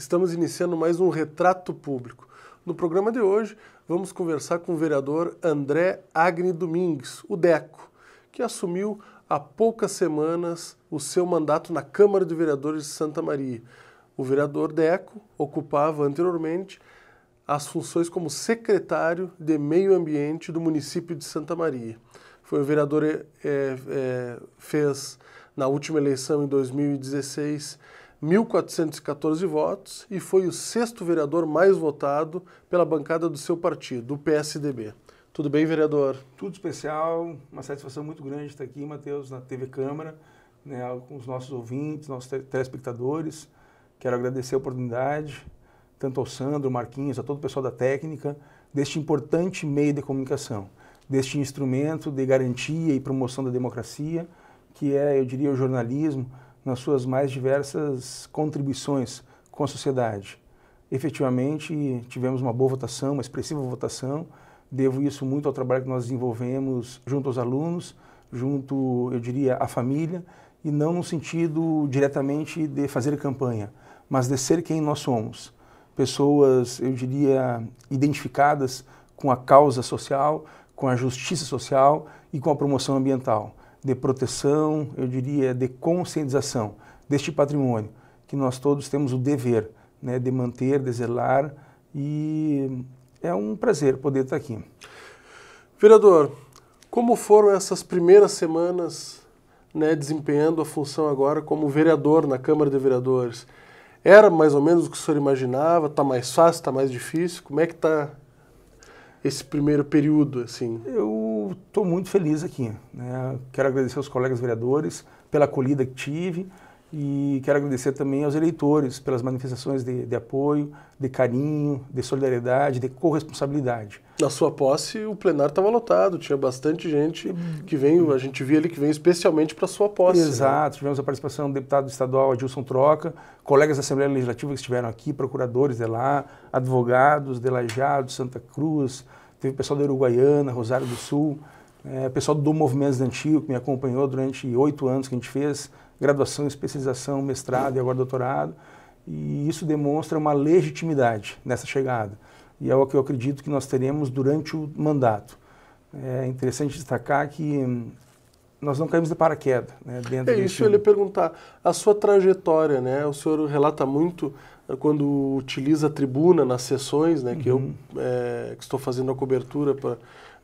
Estamos iniciando mais um Retrato Público. No programa de hoje, vamos conversar com o vereador André Agni Domingues, o DECO, que assumiu há poucas semanas o seu mandato na Câmara de Vereadores de Santa Maria. O vereador DECO ocupava anteriormente as funções como secretário de Meio Ambiente do município de Santa Maria. Foi o vereador é, é, fez na última eleição em 2016 1.414 votos e foi o sexto vereador mais votado pela bancada do seu partido, o PSDB. Tudo bem, vereador? Tudo especial, uma satisfação muito grande estar aqui, Matheus, na TV Câmara, né, com os nossos ouvintes, nossos telespectadores. Quero agradecer a oportunidade, tanto ao Sandro, Marquinhos, a todo o pessoal da técnica, deste importante meio de comunicação, deste instrumento de garantia e promoção da democracia, que é, eu diria, o jornalismo, nas suas mais diversas contribuições com a sociedade. Efetivamente, tivemos uma boa votação, uma expressiva votação. Devo isso muito ao trabalho que nós desenvolvemos junto aos alunos, junto, eu diria, à família, e não no sentido diretamente de fazer campanha, mas de ser quem nós somos. Pessoas, eu diria, identificadas com a causa social, com a justiça social e com a promoção ambiental de proteção, eu diria, de conscientização deste patrimônio, que nós todos temos o dever né, de manter, de zelar, e é um prazer poder estar aqui. Vereador, como foram essas primeiras semanas né, desempenhando a função agora como vereador na Câmara de Vereadores? Era mais ou menos o que o senhor imaginava? Está mais fácil, está mais difícil? Como é que está esse primeiro período, assim? Eu estou muito feliz aqui. Né? Quero agradecer aos colegas vereadores pela acolhida que tive e quero agradecer também aos eleitores pelas manifestações de, de apoio, de carinho, de solidariedade, de corresponsabilidade na sua posse, o plenário estava lotado, tinha bastante gente uhum. que veio, a gente via ele que veio especialmente para sua posse. Né? Exato, né? tivemos a participação do deputado estadual Adilson Troca, colegas da Assembleia Legislativa que estiveram aqui, procuradores de lá, advogados de Lajado, Santa Cruz, teve pessoal da Uruguaiana, Rosário do Sul, é, pessoal do Movimentos Antigo, que me acompanhou durante oito anos que a gente fez graduação, especialização, mestrado e agora doutorado, e isso demonstra uma legitimidade nessa chegada e é o que eu acredito que nós teremos durante o mandato. É interessante destacar que hum, nós não caímos de paraquedas. Né, dentro é isso, eu ia perguntar. A sua trajetória, né? O senhor relata muito eh, quando utiliza a tribuna nas sessões, né? Que uhum. eu eh, é, que estou fazendo a cobertura para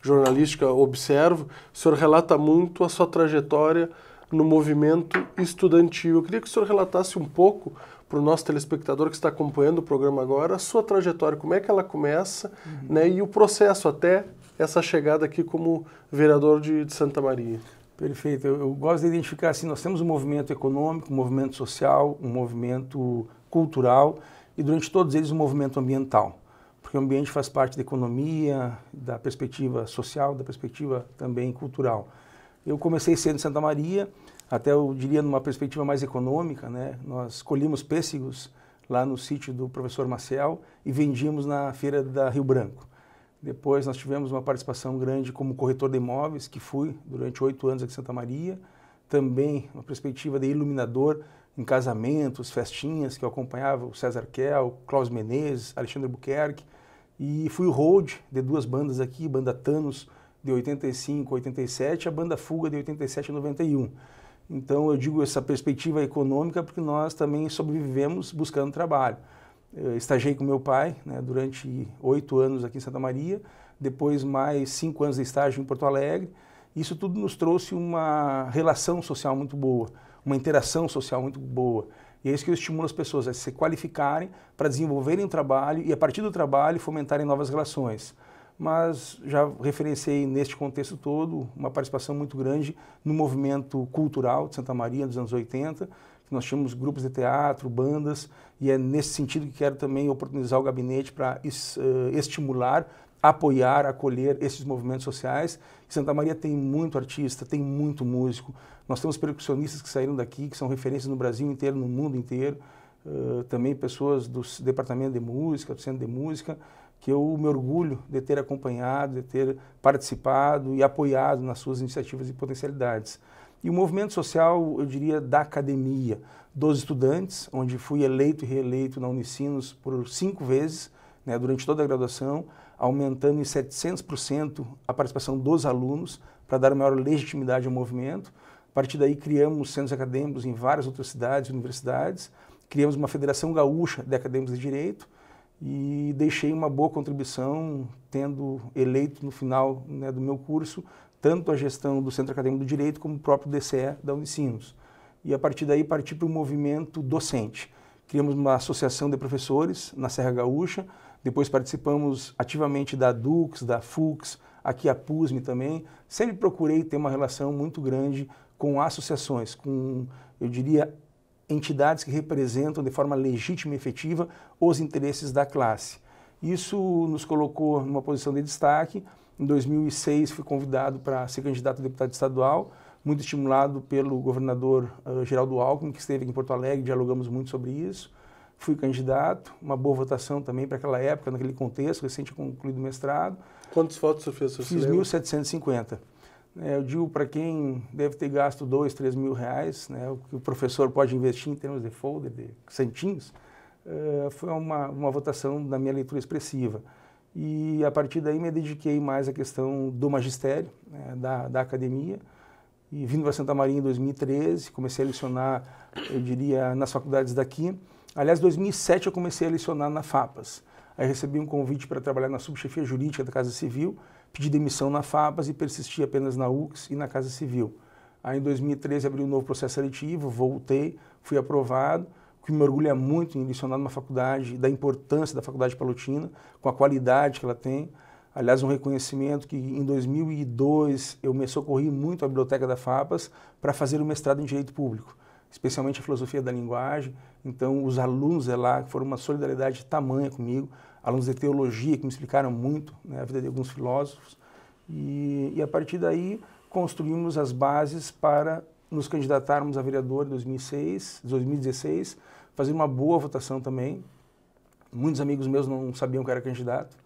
jornalística observo. O senhor relata muito a sua trajetória no movimento estudantil. Eu queria que o senhor relatasse um pouco para o nosso telespectador que está acompanhando o programa agora, a sua trajetória, como é que ela começa uhum. né, e o processo até essa chegada aqui como vereador de, de Santa Maria. Perfeito. Eu, eu, gosto de identificar assim, nós temos um movimento econômico, um movimento social, um movimento cultural e durante todos eles um movimento ambiental, porque o ambiente faz parte da economia, da perspectiva social, da perspectiva também cultural. Eu comecei sendo em Santa Maria, até eu diria numa perspectiva mais econômica, né? Nós colhíamos pêssegos lá no sítio do professor Maciel e vendíamos na feira da Rio Branco. Depois nós tivemos uma participação grande como corretor de imóveis, que fui durante oito anos aqui em Santa Maria. Também uma perspectiva de iluminador em casamentos, festinhas, que eu acompanhava o César Kell, Klaus Menezes, Alexandre Buquerque. E fui o road de duas bandas aqui, banda Thanos de 85 a 87 a banda Fuga de 87 a 91. Então, eu digo essa perspectiva econômica porque nós também sobrevivemos buscando trabalho. Eu estagiei com meu pai né, durante oito anos aqui em Santa Maria, depois mais cinco anos de estágio em Porto Alegre. Isso tudo nos trouxe uma relação social muito boa, uma interação social muito boa. E é isso que eu estimulo as pessoas, a é se qualificarem para desenvolverem o trabalho e, a partir do trabalho, fomentarem novas relações mas já referenciei neste contexto todo uma participação muito grande no movimento cultural de Santa Maria dos anos 80, nós tínhamos grupos de teatro, bandas, e é nesse sentido que quero também oportunizar o gabinete para eh, estimular, apoiar, acolher esses movimentos sociais. Santa Maria tem muito artista, tem muito músico. Nós temos percussionistas que saíram daqui, que são referências no Brasil inteiro, no mundo inteiro. Uh, também pessoas do departamento de música, do centro de música, que eu me orgulho de ter acompanhado, de ter participado e apoiado nas suas iniciativas e potencialidades. E o movimento social, eu diria, da academia, dos estudantes, onde fui eleito e reeleito na Unicinos por cinco vezes, né, durante toda a graduação, aumentando em 700% a participação dos alunos para dar maior legitimidade ao movimento. A partir daí, criamos centros acadêmicos em várias outras cidades e universidades, criamos uma Federação Gaúcha de Acadêmicos de Direito, e deixei uma boa contribuição, tendo eleito no final né, do meu curso tanto a gestão do Centro Acadêmico do Direito como o próprio DCE da Unicinos. E a partir daí parti para o movimento docente. Criamos uma associação de professores na Serra Gaúcha, depois participamos ativamente da Dux, da FUX, aqui a PUSME também. Sempre procurei ter uma relação muito grande com associações, com, eu diria, entidades que representam de forma legítima e efetiva os interesses da classe. Isso nos colocou numa posição de destaque. Em 2006 fui convidado para ser candidato a deputado estadual, muito estimulado pelo governador uh, Geraldo Alckmin, que esteve aqui em Porto Alegre, dialogamos muito sobre isso. Fui candidato, uma boa votação também para aquela época, naquele contexto, recente concluído o mestrado. Quantos votos você fez? Fiz 1.750. É, eu digo para quem deve ter gasto dois, três mil reais, né, o que o professor pode investir em termos de folder, de centinhos, eh, foi uma, uma votação da minha leitura expressiva. E a partir daí me dediquei mais à questão do magistério, né, da, da academia. E vindo para Santa Maria em 2013, comecei a lecionar, eu diria, nas faculdades daqui. Aliás, em 2007 eu comecei a lecionar na FAPAS. Aí recebi um convite para trabalhar na subchefia jurídica da Casa Civil pedi demissão na FABAS e persisti apenas na UX e na Casa Civil. Aí em 2013 abri um novo processo seletivo, voltei, fui aprovado, o que me orgulha muito em lecionar numa faculdade, da importância da faculdade palutina, com a qualidade que ela tem. Aliás, um reconhecimento que em 2002 eu me socorri muito à biblioteca da FAPAS para fazer o mestrado em Direito Público, especialmente a filosofia da linguagem. Então, os alunos lá foram uma solidariedade tamanha comigo, alunos de teologia que me explicaram muito né, a vida de alguns filósofos. E, e, a partir daí construímos as bases para nos candidatarmos a vereador em 2006, 2016, fazer uma boa votação também. Muitos amigos meus não sabiam que era candidato.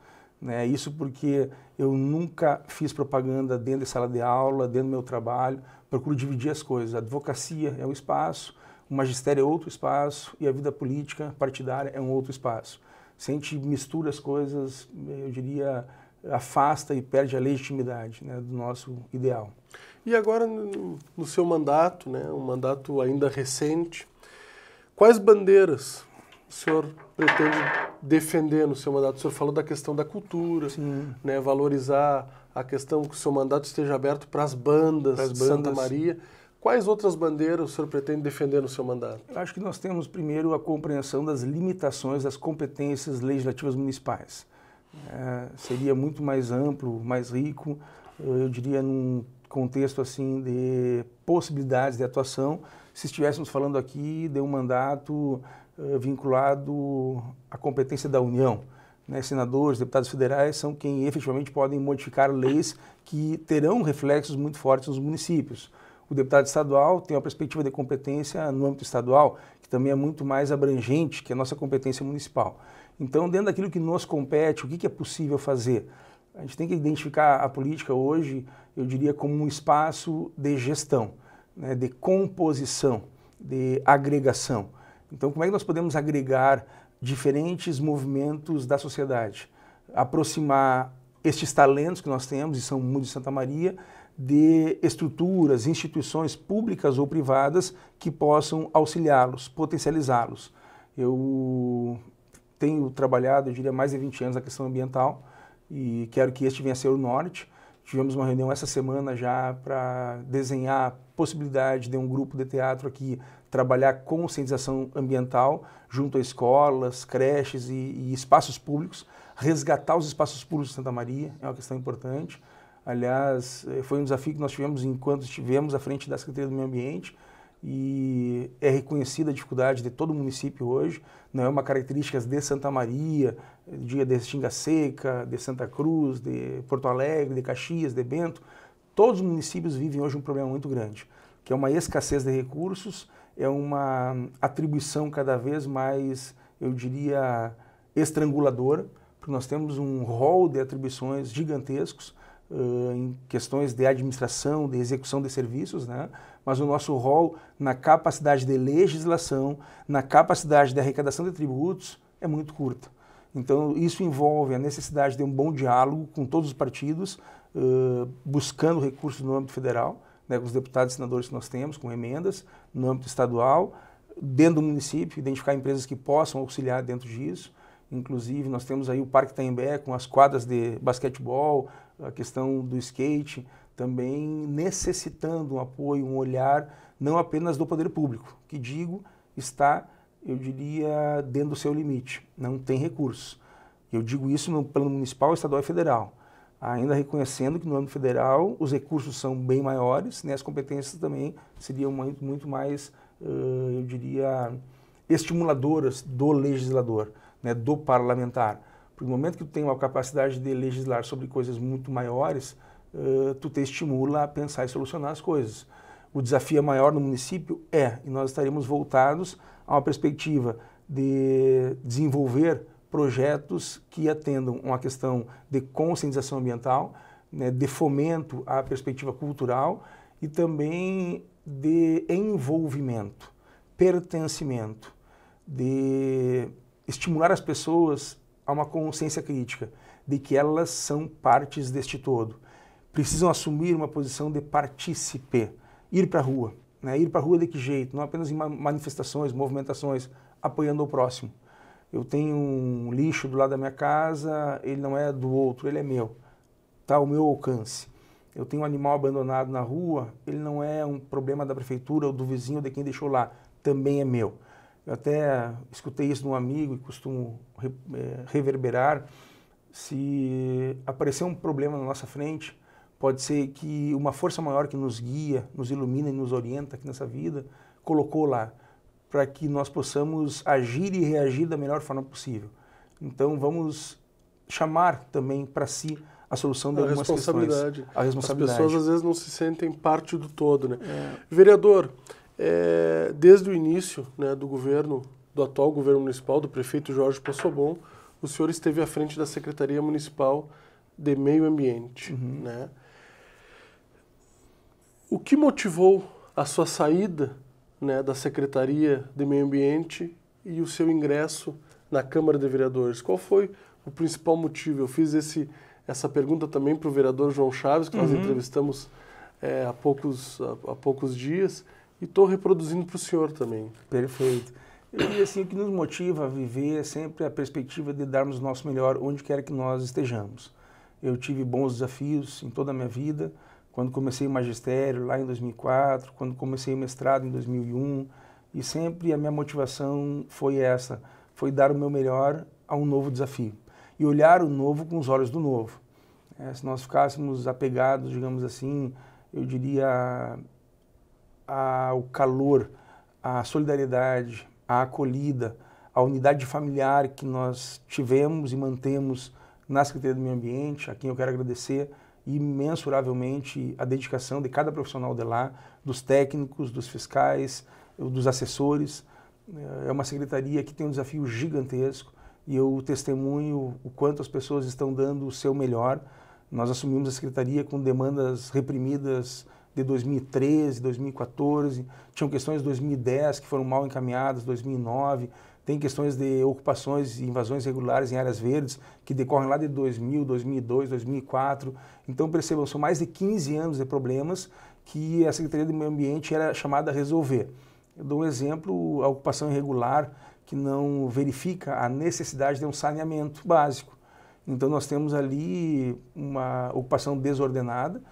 Né? Isso porque eu nunca fiz propaganda dentro de sala de aula, dentro do meu trabalho. Procuro dividir as coisas. A advocacia é um espaço, o magistério é outro espaço e a vida política partidária é um outro espaço se a gente mistura as coisas, eu diria, afasta e perde a legitimidade né, do nosso ideal. E agora, no, seu mandato, né, um mandato ainda recente, quais bandeiras o senhor pretende defender no seu mandato? O senhor falou da questão da cultura, né, valorizar a questão que o seu mandato esteja aberto para as bandas, bandas. de Santa Maria. Quais outras bandeiras o senhor pretende defender no seu mandato? Eu acho que nós temos primeiro a compreensão das limitações das competências legislativas municipais. É, seria muito mais amplo, mais rico, eu diria num contexto assim de possibilidades de atuação, se estivéssemos falando aqui de um mandato eh, vinculado à competência da União. Né? Senadores, deputados federais são quem efetivamente podem modificar leis que terão reflexos muito fortes nos municípios o deputado estadual tem uma perspectiva de competência no âmbito estadual, que também é muito mais abrangente que é a nossa competência municipal. Então, dentro daquilo que nos compete, o que, que é possível fazer? A gente tem que identificar a política hoje, eu diria, como um espaço de gestão, né, de composição, de agregação. Então, como é que nós podemos agregar diferentes movimentos da sociedade? Aproximar estes talentos que nós temos, e são muito de Santa Maria, de estruturas, instituições públicas ou privadas que possam auxiliá-los, potencializá-los. Eu tenho trabalhado, eu diria, mais de 20 anos na questão ambiental e quero que este venha a ser o norte. Tivemos uma reunião essa semana já para desenhar a possibilidade de um grupo de teatro aqui trabalhar conscientização ambiental junto a escolas, creches e, e espaços públicos, resgatar os espaços públicos de Santa Maria, é uma questão importante. Aliás, eh, foi um desafio que nós tivemos enquanto estivemos à frente da Secretaria do Meio Ambiente e é reconhecida a dificuldade de todo o município hoje, não né? é uma característica de Santa Maria, dia de Restinga Seca, de Santa Cruz, de Porto Alegre, de Caxias, de Bento. Todos os municípios vivem hoje um problema muito grande, que é uma escassez de recursos, é uma atribuição cada vez mais, eu diria, estranguladora, porque nós temos um rol de atribuições gigantescos uh, em questões de administração, de execução de serviços, né? mas o nosso rol na capacidade de legislação, na capacidade de arrecadação de tributos, é muito curto. Então, isso envolve a necessidade de um bom diálogo com todos os partidos, uh, buscando recursos no âmbito federal, né, com os deputados e senadores que nós temos, com emendas, no âmbito estadual, dentro do município, identificar empresas que possam auxiliar dentro disso. Inclusive, nós temos aí o Parque Taimbé com as quadras de basquetebol, a questão do skate também necessitando um apoio, um olhar, não apenas do poder público, que digo, está, eu diria, dentro do seu limite, não tem recursos. Eu digo isso no plano municipal, estadual e federal, ainda reconhecendo que no âmbito federal os recursos são bem maiores, né, as competências também seriam muito, muito mais, eu diria, estimuladoras do legislador, né, do parlamentar porque no momento que tu tem uma capacidade de legislar sobre coisas muito maiores, uh, tu te estimula a pensar e solucionar as coisas. O desafio é maior no município é, e nós estaremos voltados a uma perspectiva de desenvolver projetos que atendam uma questão de conscientização ambiental, né, de fomento à perspectiva cultural e também de envolvimento, pertencimento, de estimular as pessoas a uma consciência crítica de que elas são partes deste todo. Precisam assumir uma posição de partícipe, ir para a rua. Né? Ir para a rua de que jeito? Não apenas em manifestações, movimentações, apoiando o próximo. Eu tenho um lixo do lado da minha casa, ele não é do outro, ele é meu. Está ao meu alcance. Eu tenho um animal abandonado na rua, ele não é um problema da prefeitura ou do vizinho de quem deixou lá, também é meu. Eu até escutei isso de um amigo e costumo é, reverberar. Se aparecer um problema na nossa frente, pode ser que uma força maior que nos guia, nos ilumina e nos orienta aqui nessa vida, colocou lá, para que nós possamos agir e reagir da melhor forma possível. Então vamos chamar também para si a solução de a algumas responsabilidade. questões. A responsabilidade. As pessoas às vezes não se sentem parte do todo, né? É. Vereador, é, desde o início né, do governo, do atual governo municipal, do prefeito Jorge Passobon, o senhor esteve à frente da Secretaria Municipal de Meio Ambiente. Uhum. Né? O que motivou a sua saída né, da Secretaria de Meio Ambiente e o seu ingresso na Câmara de Vereadores? Qual foi o principal motivo? Eu fiz esse, essa pergunta também para o vereador João Chaves, que nós uhum. entrevistamos é, há, poucos, há, há poucos dias e estou reproduzindo para o senhor também. Perfeito. Eu diria assim, o que nos motiva a viver é sempre a perspectiva de darmos o nosso melhor onde quer que nós estejamos. Eu tive bons desafios em toda a minha vida, quando comecei o magistério lá em 2004, quando comecei o mestrado em 2001, e sempre a minha motivação foi essa, foi dar o meu melhor a um novo desafio e olhar o novo com os olhos do novo. É, se nós ficássemos apegados, digamos assim, eu diria o calor, a solidariedade, a acolhida, a unidade familiar que nós tivemos e mantemos na Secretaria do Meio Ambiente, a quem eu quero agradecer imensuravelmente a dedicação de cada profissional de lá, dos técnicos, dos fiscais, eh, dos assessores. Eh, é uma secretaria que tem um desafio gigantesco e eu testemunho o quanto as pessoas estão dando o seu melhor. Nós assumimos a secretaria com demandas reprimidas de 2013, 2014, tinham questões de 2010 que foram mal encaminhadas, 2009, tem questões de ocupações e invasões regulares em áreas verdes que decorrem lá de 2000, 2002, 2004. Então percebam, são mais de 15 anos de problemas que a Secretaria do Meio Ambiente era chamada a resolver. Eu dou um exemplo, a ocupação irregular que não verifica a necessidade de um saneamento básico. Então nós temos ali uma ocupação desordenada,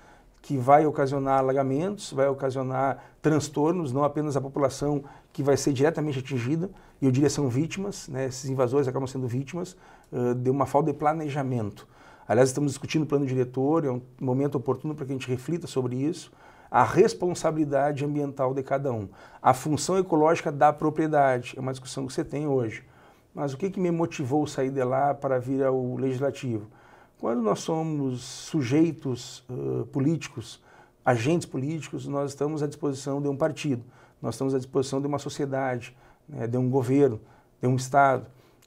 que vai ocasionar alagamentos, vai ocasionar transtornos, não apenas a população que vai ser diretamente atingida, e eu diria são vítimas, né? esses invasores acabam sendo vítimas uh, de uma falta de planejamento. Aliás, estamos discutindo o plano diretor, é um momento oportuno para que a gente reflita sobre isso, a responsabilidade ambiental de cada um, a função ecológica da propriedade, é uma discussão que você tem hoje. Mas o que, que me motivou sair de lá para vir ao legislativo? Quando nós somos sujeitos uh, políticos, agentes políticos, nós estamos à disposição de um partido, nós estamos à disposição de uma sociedade, né, de um governo, de um Estado.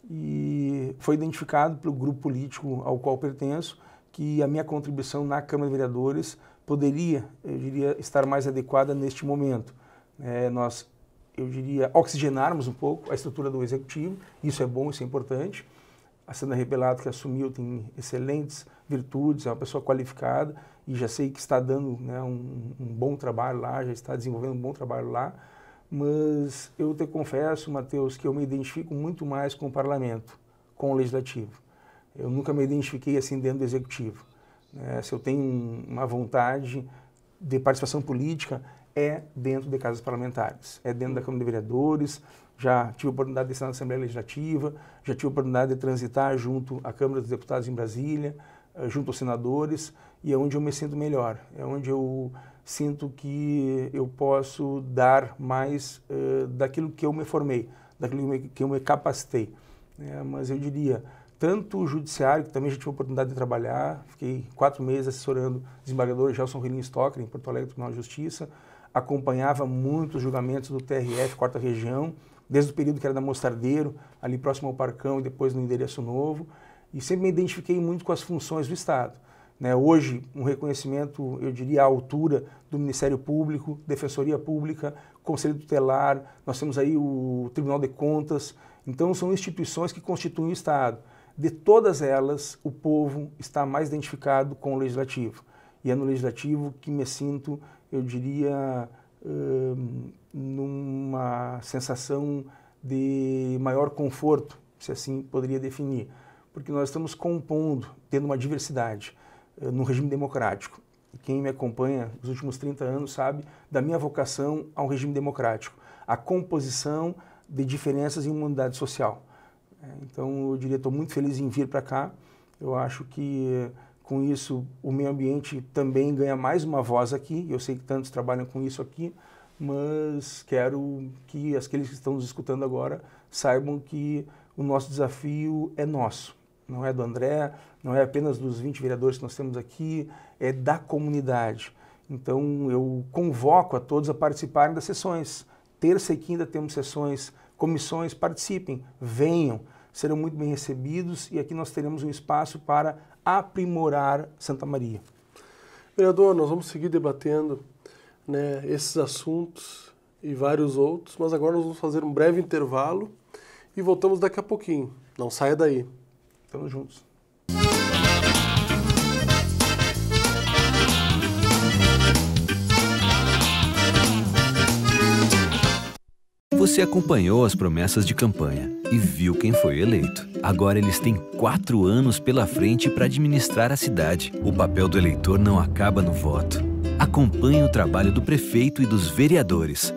E foi identificado pelo grupo político ao qual pertenço que a minha contribuição na Câmara de Vereadores poderia, eu diria, estar mais adequada neste momento. É, nós, eu diria, oxigenarmos um pouco a estrutura do Executivo, isso é bom, isso é importante, a Sandra Rebelato, que assumiu, tem excelentes virtudes, é uma pessoa qualificada e já sei que está dando né, um, um, bom trabalho lá, já está desenvolvendo um bom trabalho lá. Mas eu te confesso, Matheus, que eu me identifico muito mais com o parlamento, com o legislativo. Eu nunca me identifiquei assim dentro do executivo. Né. Se eu tenho uma vontade de participação política, é dentro de casas parlamentares, é dentro da Câmara de Vereadores, já tive a oportunidade de estar na Assembleia Legislativa, já tive a oportunidade de transitar junto à Câmara dos Deputados em Brasília, eh, junto aos senadores, e é onde eu me sinto melhor, é onde eu sinto que eu posso dar mais uh, daquilo que eu me formei, daquilo que eu me capacitei. É, mas eu diria, tanto o judiciário, que também já tive a oportunidade de trabalhar, fiquei quatro meses assessorando o desembargador Gelson Relin Stocker, em Porto Alegre, Tribunal de Justiça, acompanhava muitos julgamentos do TRF, Quarta Região, desde o período que era da Mostardeiro, ali próximo ao Parcão e depois no endereço novo, e sempre me identifiquei muito com as funções do Estado. Né? Hoje, um reconhecimento, eu diria, à altura do Ministério Público, Defensoria Pública, Conselho Tutelar, nós temos aí o Tribunal de Contas, então são instituições que constituem o Estado. De todas elas, o povo está mais identificado com o Legislativo. E é no Legislativo que me sinto, eu diria, hum, numa sensação de maior conforto, se assim poderia definir, porque nós estamos compondo, tendo uma diversidade eh, num no regime democrático. quem me acompanha nos últimos 30 anos sabe da minha vocação ao regime democrático, a composição de diferenças em uma unidade social. Eh, então, eu diria, estou muito feliz em vir para cá. Eu acho que eh, com isso o meio ambiente também ganha mais uma voz aqui. Eu sei que tantos trabalham com isso aqui mas quero que aqueles que estão nos escutando agora saibam que o nosso desafio é nosso, não é do André, não é apenas dos 20 vereadores que nós temos aqui, é da comunidade. Então eu convoco a todos a participarem das sessões. Terça e quinta temos sessões, comissões, participem, venham, serão muito bem recebidos e aqui nós teremos um espaço para aprimorar Santa Maria. Vereador, nós vamos seguir debatendo né, esses assuntos e vários outros, mas agora nós vamos fazer um breve intervalo e voltamos daqui a pouquinho. Não saia daí. Tamo juntos. Você acompanhou as promessas de campanha e viu quem foi eleito. Agora eles têm quatro anos pela frente para administrar a cidade. O papel do eleitor não acaba no voto acompanha o trabalho do prefeito e dos vereadores.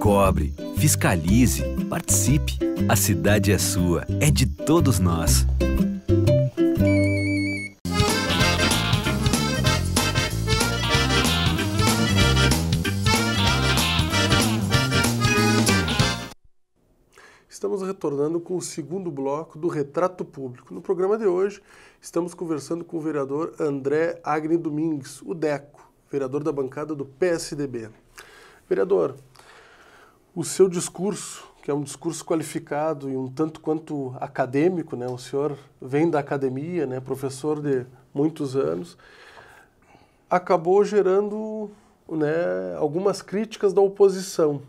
Cobre, fiscalize, participe. A cidade é sua, é de todos nós. retornando com o segundo bloco do Retrato Público. No programa de hoje, estamos conversando com o vereador André Agni Domingues, o DECO, vereador da bancada do PSDB. Vereador, o seu discurso, que é um discurso qualificado e um tanto quanto acadêmico, né? O senhor vem da academia, né? Professor de muitos anos, acabou gerando, né? Algumas críticas da oposição.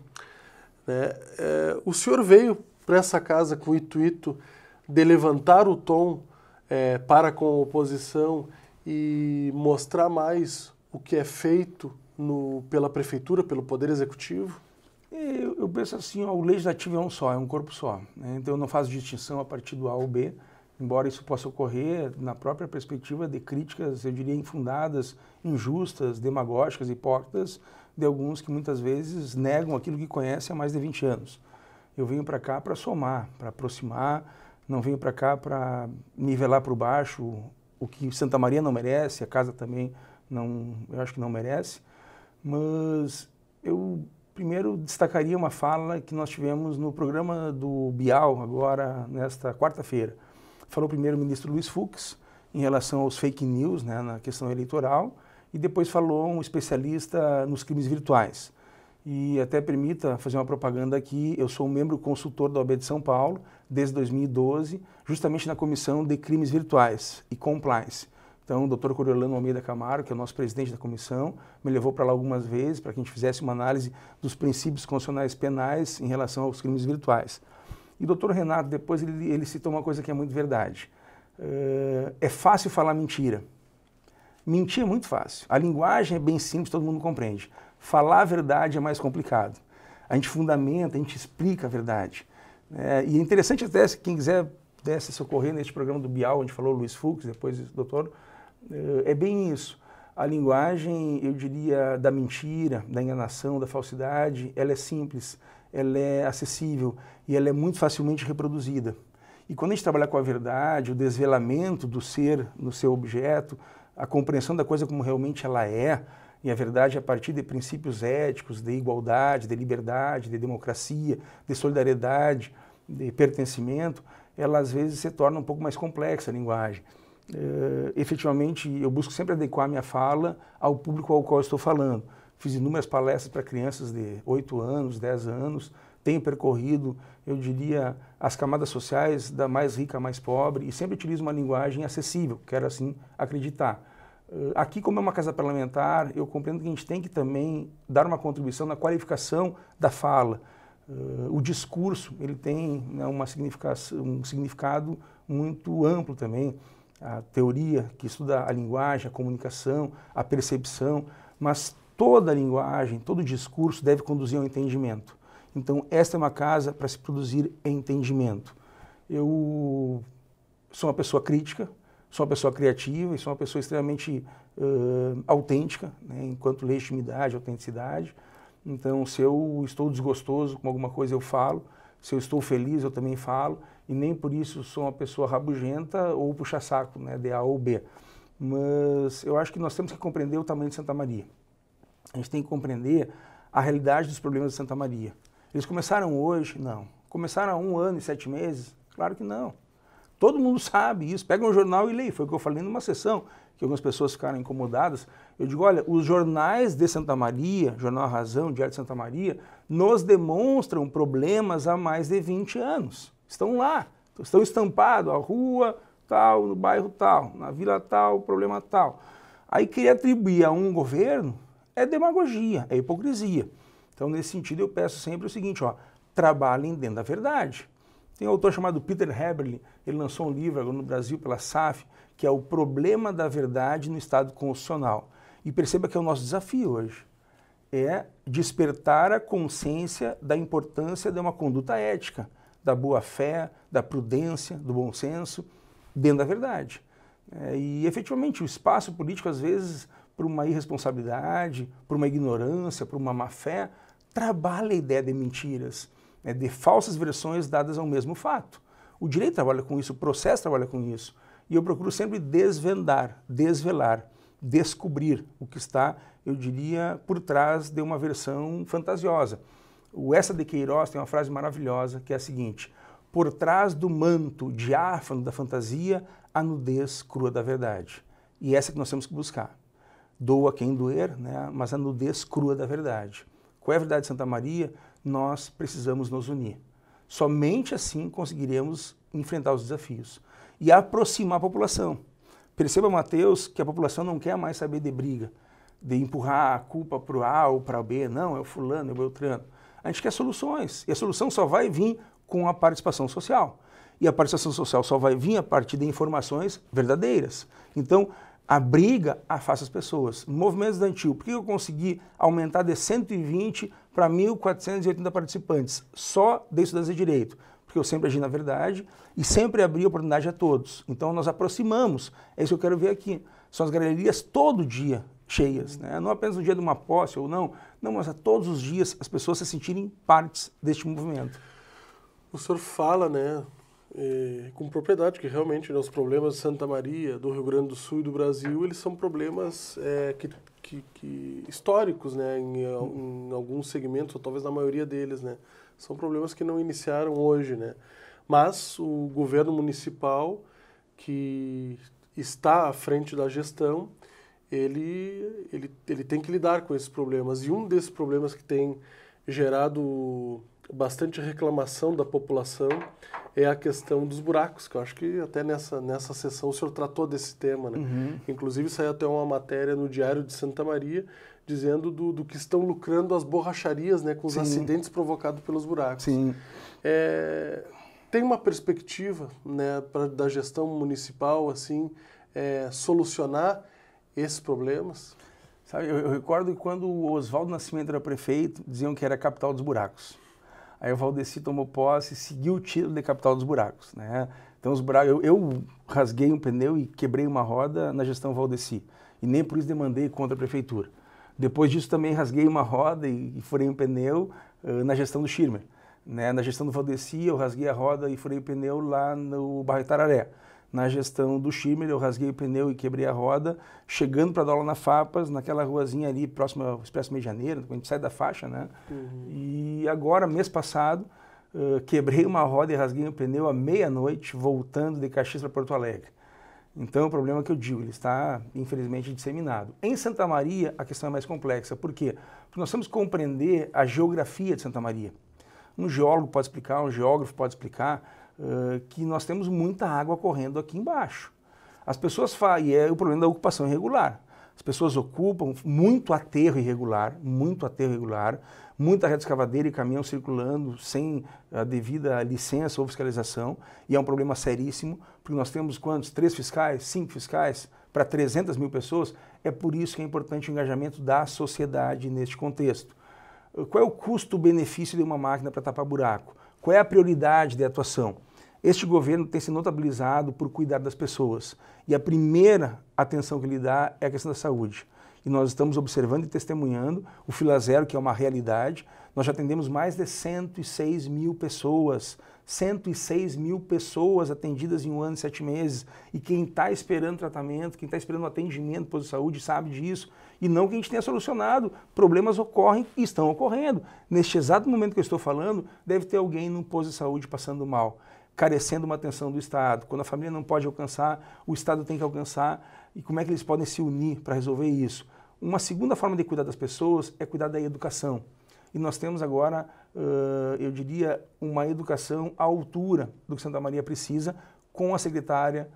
Né? É, o senhor veio para essa casa com o intuito de levantar o tom é, para com a oposição e mostrar mais o que é feito no, pela prefeitura, pelo poder executivo? É, eu, eu penso assim, ó, o legislativo é um só, é um corpo só. Né? Então eu não faço distinção a partir do A ou B, embora isso possa ocorrer na própria perspectiva de críticas, eu diria, infundadas, injustas, demagógicas, hipócritas, de alguns que muitas vezes negam aquilo que conhecem há mais de 20 anos. Eu venho para cá para somar, para aproximar, não venho para cá para nivelar para baixo o que Santa Maria não merece, a casa também não, eu acho que não merece. Mas eu primeiro destacaria uma fala que nós tivemos no programa do Bial agora nesta quarta-feira. Falou primeiro o ministro Luiz Fux em relação aos fake news, né, na questão eleitoral, e depois falou um especialista nos crimes virtuais e até permita fazer uma propaganda aqui, eu sou um membro consultor da OAB de São Paulo desde 2012, justamente na comissão de crimes virtuais e compliance. Então, o doutor Coriolano Almeida Camaro, que é o nosso presidente da comissão, me levou para lá algumas vezes para que a gente fizesse uma análise dos princípios constitucionais penais em relação aos crimes virtuais. E o doutor Renato, depois, ele, ele citou uma coisa que é muito verdade. Eh, é fácil falar mentira. Mentir é muito fácil. A linguagem é bem simples, todo mundo compreende. Falar a verdade é mais complicado. A gente fundamenta, a gente explica a verdade. É, e é interessante até, se quem quiser desse né, socorrer neste programa do Bial, onde falou Luiz Fux, depois o doutor, eh, é bem isso. A linguagem, eu diria, da mentira, da enganação, da falsidade, ela é simples, ela é acessível e ela é muito facilmente reproduzida. E quando a gente trabalha com a verdade, o desvelamento do ser no seu objeto, a compreensão da coisa como realmente ela é, e a verdade é, a partir de princípios éticos, de igualdade, de liberdade, de democracia, de solidariedade, de pertencimento, ela às vezes se torna um pouco mais complexa a linguagem. É, efetivamente, eu busco sempre adequar a minha fala ao público ao qual estou falando. Fiz inúmeras palestras para crianças de 8 anos, 10 anos, tenho percorrido, eu diria, as camadas sociais da mais rica à mais pobre e sempre utilizo uma linguagem acessível, quero assim acreditar. Eh, aqui, como é uma casa parlamentar, eu compreendo que a gente tem que também dar uma contribuição na qualificação da fala. Uh, o discurso ele tem né, uma significação, um significado muito amplo também. A teoria que estuda a linguagem, a comunicação, a percepção, mas toda a linguagem, todo discurso deve conduzir ao entendimento. Então, esta é uma casa para se produzir entendimento. Eu sou uma pessoa crítica, sou uma pessoa criativa e sou uma pessoa extremamente uh, autêntica, né, enquanto legitimidade, autenticidade. Então, se eu estou desgostoso com alguma coisa, eu falo. Se eu estou feliz, eu também falo. E nem por isso sou uma pessoa rabugenta ou puxa-saco, né, de A ou B. Mas eu acho que nós temos que compreender o tamanho de Santa Maria. A gente tem que compreender a realidade dos problemas de Santa Maria. Eles começaram hoje? Não. Começaram há um ano e sete meses? Claro que não. Todo mundo sabe isso. Pega um jornal e leia. Foi o que eu falei numa sessão, que algumas pessoas ficaram incomodadas. Eu digo, olha, os jornais de Santa Maria, Jornal Razão, Diário de Santa Maria, nos demonstram problemas há mais de 20 anos. Estão lá, estão estampados, a rua tal, no bairro tal, na vila tal, problema tal. Aí querer atribuir a um governo é demagogia, é hipocrisia. Então, nesse sentido, eu peço sempre o seguinte, ó, trabalhem dentro da verdade. Tem um autor chamado Peter Heberle, ele lançou um livro agora no Brasil pela SAF, que é O Problema da Verdade no Estado Constitucional. E perceba que é o nosso desafio hoje. É despertar a consciência da importância de uma conduta ética, da boa-fé, da prudência, do bom senso, dentro da verdade. É, e efetivamente o espaço político, às vezes, por uma irresponsabilidade, por uma ignorância, por uma má fé, trabalha a ideia de mentiras né, de falsas versões dadas ao mesmo fato. O direito trabalha com isso, o processo trabalha com isso. E eu procuro sempre desvendar, desvelar, descobrir o que está, eu diria, por trás de uma versão fantasiosa. O Essa de Queiroz tem uma frase maravilhosa que é a seguinte: Por trás do manto diáfano da fantasia, a nudez crua da verdade. E essa é que nós temos que buscar. Doa quem doer, né? mas a nudez crua da verdade. Qual é a verdade de Santa Maria? nós precisamos nos unir. Somente assim conseguiremos enfrentar os desafios e aproximar a população. Perceba, Mateus, que a população não quer mais saber de briga, de empurrar a culpa para o A ou para o B, não, é o fulano, é o Beltrano. A gente quer soluções, e a solução só vai vir com a participação social. E a participação social só vai vir a partir de informações verdadeiras. Então, a briga afasta as pessoas. movimento estudantil, por que eu consegui aumentar de 120 para 1.480 participantes, só de estudantes de direito? Porque eu sempre agi na verdade e sempre abri oportunidade a todos. Então nós aproximamos, é isso que eu quero ver aqui. São as galerias todo dia cheias, né? não apenas no dia de uma posse ou não, não, mas a todos os dias as pessoas se sentirem partes deste movimento. O senhor fala, né, é, com propriedade, que realmente né, os problemas de Santa Maria, do Rio Grande do Sul e do Brasil, eles são problemas é, que, que, que, históricos, né, em, em alguns segmentos, ou talvez na maioria deles, né, são problemas que não iniciaram hoje, né. Mas o governo municipal que está à frente da gestão, ele, ele, ele tem que lidar com esses problemas. E um desses problemas que tem gerado bastante reclamação da população é a questão dos buracos, que eu acho que até nessa, nessa sessão o senhor tratou desse tema. Né? Uhum. Inclusive saiu até uma matéria no Diário de Santa Maria dizendo do, do que estão lucrando as borracharias né, com os Sim. acidentes provocados pelos buracos. Sim. É, tem uma perspectiva né, pra, da gestão municipal assim é, solucionar esses problemas? Sabe, eu, eu recordo que quando o Oswaldo Nascimento era prefeito, diziam que era a capital dos buracos. Aí o Valdeci tomou posse, seguiu o título de capital dos buracos, né? Então os buracos, eu, eu, rasguei um pneu e quebrei uma roda na gestão Valdeci e nem por isso demandei contra a prefeitura. Depois disso também rasguei uma roda e, e furei um pneu uh, na gestão do Schirmer. Né? Na gestão do Valdeci eu rasguei a roda e furei o pneu lá no Barretararé. Tararé na gestão do Schimmer, eu rasguei o pneu e quebrei a roda, chegando para dar aula na FAPAS, naquela ruazinha ali próxima ao Expresso Meio Janeiro, quando a gente sai da faixa, né? Uhum. E agora, mês passado, uh, quebrei uma roda e rasguei o pneu à meia-noite, voltando de Caxias para Porto Alegre. Então, o é problema é que eu digo, ele está, infelizmente, disseminado. Em Santa Maria, a questão é mais complexa. Por quê? Porque nós temos que compreender a geografia de Santa Maria. Um geólogo pode explicar, um geógrafo pode explicar, que nós temos muita água correndo aqui embaixo. As pessoas falam, e é o problema da ocupação irregular. As pessoas ocupam muito aterro irregular, muito aterro irregular, muita rede escavadeira e caminhão circulando sem a devida licença ou fiscalização, e é um problema seríssimo, porque nós temos quantos? Três fiscais, cinco fiscais para 300 mil pessoas? É por isso que é importante o engajamento da sociedade neste contexto. Qual é o custo-benefício de uma máquina para tapar buraco? Qual é a prioridade de atuação? Este governo tem se notabilizado por cuidar das pessoas. E a primeira atenção que ele dá é a questão da saúde. E nós estamos observando e testemunhando o fila zero, que é uma realidade. Nós já atendemos mais de 106 mil pessoas. 106 mil pessoas atendidas em um ano e sete meses. E quem está esperando tratamento, quem está esperando atendimento atendimento para de saúde sabe disso. E não que a gente tenha solucionado. Problemas ocorrem e estão ocorrendo. Neste exato momento que eu estou falando, deve ter alguém no posto de saúde passando mal carecendo uma atenção do Estado. Quando a família não pode alcançar, o Estado tem que alcançar. E como é que eles podem se unir para resolver isso? Uma segunda forma de cuidar das pessoas é cuidar da educação. E nós temos agora, eu diria, uma educação à altura do que Santa Maria precisa, com a secretária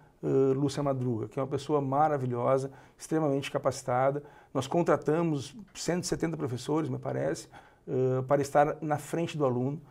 Lúcia Madruga, que é uma pessoa maravilhosa, extremamente capacitada. Nós contratamos 170 professores, me parece, para estar na frente do aluno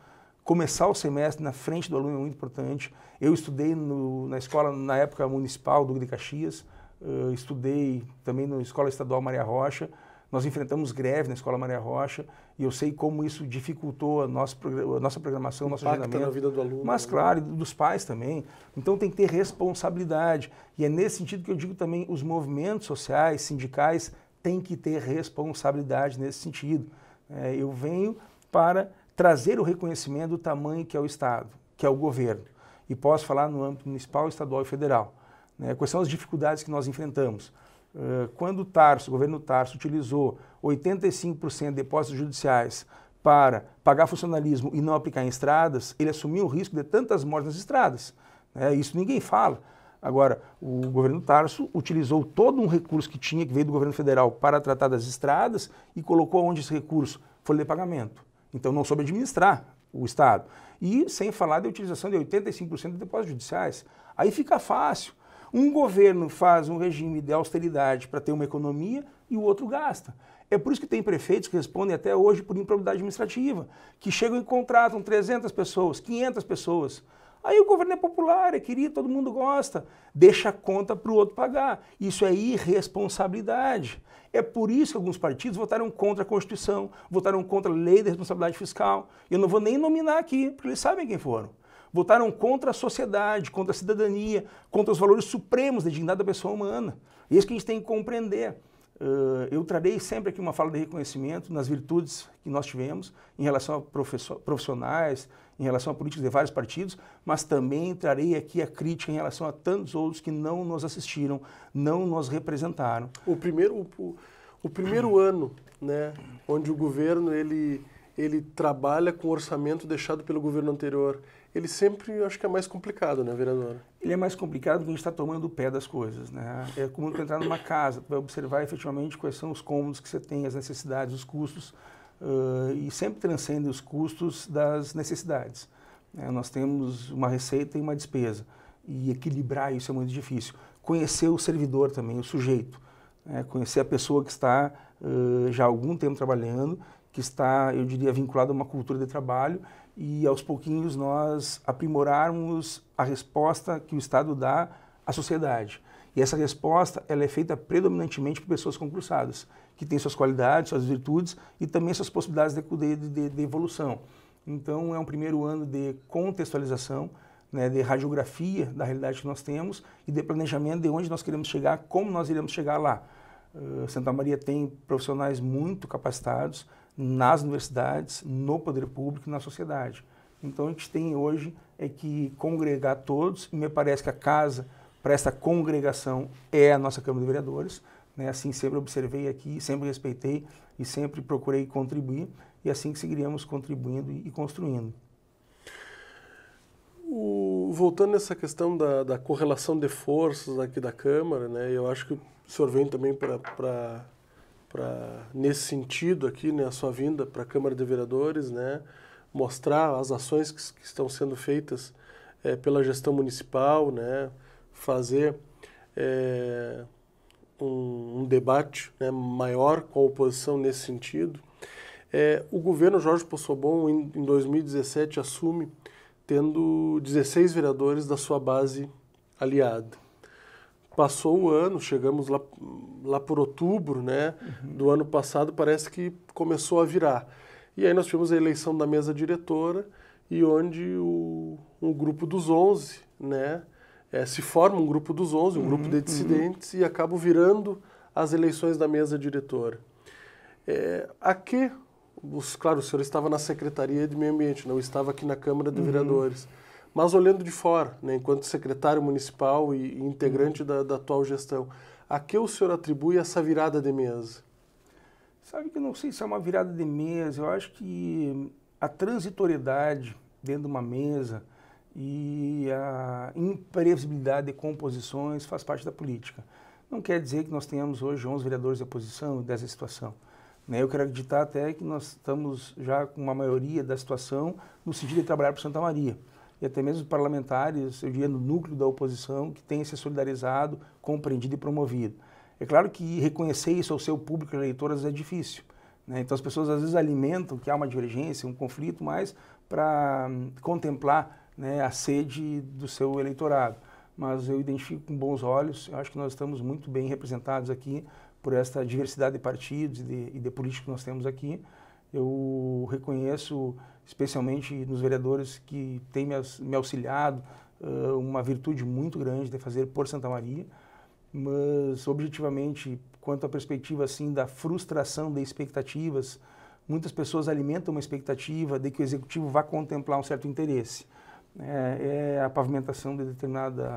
começar o semestre na frente do aluno é muito importante. Eu estudei no, na escola, na época municipal do de Caxias, uh, estudei também na escola estadual Maria Rocha. Nós enfrentamos greve na escola Maria Rocha e eu sei como isso dificultou a nossa, a nossa programação, o nosso agendamento. na vida do aluno. Mas, né? claro, e dos pais também. Então, tem que ter responsabilidade. E é nesse sentido que eu digo também os movimentos sociais, sindicais, têm que ter responsabilidade nesse sentido. É, eu venho para trazer o reconhecimento do tamanho que é o Estado, que é o governo. E posso falar no âmbito municipal, estadual e federal. Né? Quais são as dificuldades que nós enfrentamos? Uh, quando o Tarso, o governo Tarso, utilizou 85% de depósitos judiciais para pagar funcionalismo e não aplicar em estradas, ele assumiu o risco de tantas mortes nas estradas. Né? Isso ninguém fala. Agora, o governo Tarso utilizou todo um recurso que tinha, que veio do governo federal, para tratar das estradas e colocou onde esse recurso? Folha de pagamento. Então não soube administrar o Estado. E sem falar da utilização de 85% de depósitos judiciais. Aí fica fácil. Um governo faz um regime de austeridade para ter uma economia e o outro gasta. É por isso que tem prefeitos que respondem até hoje por improbidade administrativa, que chegam e contratam 300 pessoas, 500 pessoas Aí o governo é popular, é querido, todo mundo gosta. Deixa a conta para o outro pagar. Isso é irresponsabilidade. É por isso que alguns partidos votaram contra a Constituição, votaram contra a lei da responsabilidade fiscal. Eu não vou nem nominar aqui, porque eles sabem quem foram. Votaram contra a sociedade, contra a cidadania, contra os valores supremos da dignidade da pessoa humana. É isso que a gente tem que compreender. Uh, eu trarei sempre aqui uma fala de reconhecimento nas virtudes que nós tivemos em relação a profissionais, em relação à política de vários partidos, mas também trarei aqui a crítica em relação a tantos outros que não nos assistiram, não nos representaram. O primeiro, o, o primeiro ano, né, onde o governo ele ele trabalha com o orçamento deixado pelo governo anterior. Ele sempre, acho que é mais complicado, né, vereador? Ele é mais complicado porque a gente está tomando o pé das coisas, né? É como entrar numa casa, vai observar efetivamente quais são os cômodos que você tem, as necessidades, os custos uh, e sempre transcende os custos das necessidades. É, nós temos uma receita e uma despesa, e equilibrar isso é muito difícil. Conhecer o servidor também, o sujeito, né? conhecer a pessoa que está uh, já há algum tempo trabalhando, que está, eu diria, vinculada a uma cultura de trabalho, e aos pouquinhos nós aprimorarmos a resposta que o Estado dá à sociedade. E essa resposta ela é feita predominantemente por pessoas concursadas, que têm suas qualidades, suas virtudes e também suas possibilidades de, de, de evolução. Então, é um primeiro ano de contextualização, né, de radiografia da realidade que nós temos e de planejamento de onde nós queremos chegar, como nós iremos chegar lá. Uh, Santa Maria tem profissionais muito capacitados nas universidades, no poder público e na sociedade. Então, a gente tem hoje é que congregar todos, e me parece que a casa para essa congregação é a nossa Câmara de Vereadores. Né? Assim sempre observei aqui, sempre respeitei e sempre procurei contribuir e assim que seguiremos contribuindo e construindo. O, voltando nessa questão da, da, correlação de forças aqui da Câmara, né, eu acho que o senhor vem também para nesse sentido aqui, né, a sua vinda para a Câmara de Vereadores, né, mostrar as ações que, que estão sendo feitas é, pela gestão municipal, né, fazer é, um, um, debate né, maior com a oposição nesse sentido. É, o governo Jorge Possobon, em, em 2017, assume tendo 16 vereadores da sua base aliada. Passou o ano, chegamos lá, lá por outubro né, uhum. do ano passado, parece que começou a virar. E aí nós tivemos a eleição da mesa diretora e onde o, um grupo dos 11, né, é, se forma um grupo dos 11, um uhum, grupo de uhum. dissidentes, uhum. e acabo virando as eleições da mesa diretora. É, eh, aqui, os, claro, o senhor estava na Secretaria de Meio Ambiente, não estava aqui na Câmara de uhum. Vereadores. Mas olhando de fora, né, enquanto secretário municipal e, e integrante uhum. da, da, atual gestão, a que o senhor atribui essa virada de mesa? Sabe que eu não sei se é uma virada de mesa, eu acho que a transitoriedade dentro de uma mesa, e a imprevisibilidade de composições faz parte da política. Não quer dizer que nós tenhamos hoje 11 vereadores de oposição dessa situação. Né? Eu quero acreditar até que nós estamos já com uma maioria da situação no sentido de trabalhar para Santa Maria. E até mesmo os parlamentares, eu diria, no núcleo da oposição, que tem se solidarizado, compreendido e promovido. É claro que reconhecer isso ao seu público eleitoras é difícil. Né? Então as pessoas às vezes alimentam que há uma divergência, um conflito, mas para hum, contemplar né, a sede do seu eleitorado. Mas eu identifico com bons olhos, eu acho que nós estamos muito bem representados aqui por esta diversidade de partidos e de, e de políticos que nós temos aqui. Eu reconheço, especialmente nos vereadores que têm me, auxiliado, uma virtude muito grande de fazer por Santa Maria, mas objetivamente, quanto à perspectiva assim da frustração de expectativas, muitas pessoas alimentam uma expectativa de que o executivo vá contemplar um certo interesse é, é a pavimentação de determinada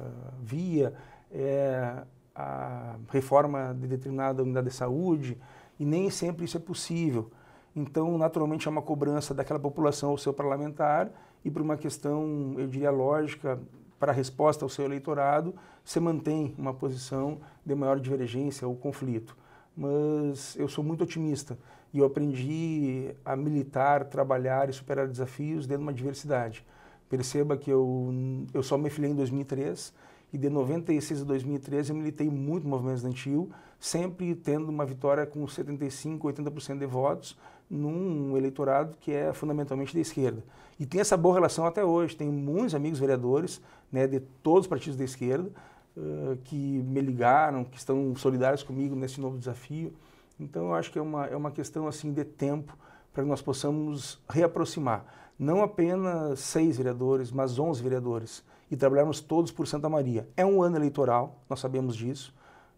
ah, via, é a reforma de determinada unidade de saúde, e nem sempre isso é possível. Então, naturalmente, é uma cobrança daquela população ao seu parlamentar e por uma questão, eu diria, lógica, para a resposta ao seu eleitorado, se mantém uma posição de maior divergência ou conflito. Mas eu sou muito otimista e eu aprendi a militar, trabalhar e superar desafios dentro de uma diversidade. Perceba que eu, eu só me filiei em 2003 e de 96 a 2013 eu militei muito no movimento estudantil, sempre tendo uma vitória com 75%, 80% de votos num eleitorado que é fundamentalmente da esquerda. E tem essa boa relação até hoje, tenho muitos amigos vereadores né, de todos os partidos da esquerda uh, que me ligaram, que estão solidários comigo nesse novo desafio. Então eu acho que é uma, é uma questão assim de tempo para que nós possamos reaproximar não apenas seis vereadores, mas onze vereadores, e trabalharmos todos por Santa Maria. É um ano eleitoral, nós sabemos disso.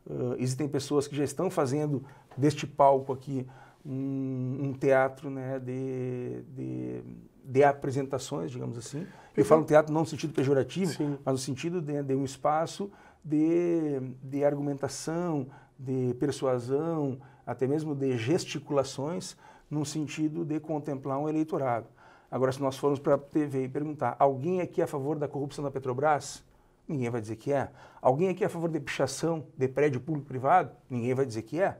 Uh, existem pessoas que já estão fazendo deste palco aqui um, um teatro né, de, de, de, apresentações, digamos assim. Eu falo teatro não no sentido pejorativo, Sim. mas no sentido de, de um espaço de, de argumentação, de persuasão, até mesmo de gesticulações, no sentido de contemplar um eleitorado. Agora, se nós formos para a TV e perguntar, alguém aqui é a favor da corrupção da Petrobras? Ninguém vai dizer que é. Alguém aqui é a favor de pichação de prédio público-privado? Ninguém vai dizer que é.